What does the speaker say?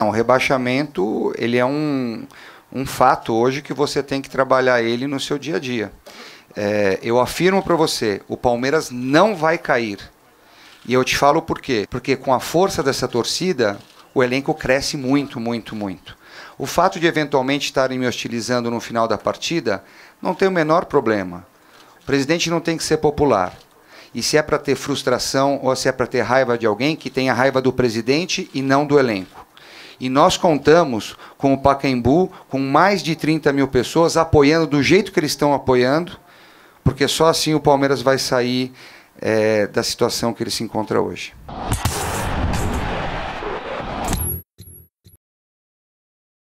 Então, o rebaixamento ele é um, um fato hoje que você tem que trabalhar ele no seu dia a dia. É, eu afirmo para você, o Palmeiras não vai cair. E eu te falo por quê. Porque com a força dessa torcida, o elenco cresce muito, muito, muito. O fato de eventualmente estarem me hostilizando no final da partida não tem o menor problema. O presidente não tem que ser popular. E se é para ter frustração ou se é para ter raiva de alguém, que tenha raiva do presidente e não do elenco. E nós contamos com o Pacaembu, com mais de 30 mil pessoas apoiando do jeito que eles estão apoiando, porque só assim o Palmeiras vai sair é, da situação que ele se encontra hoje.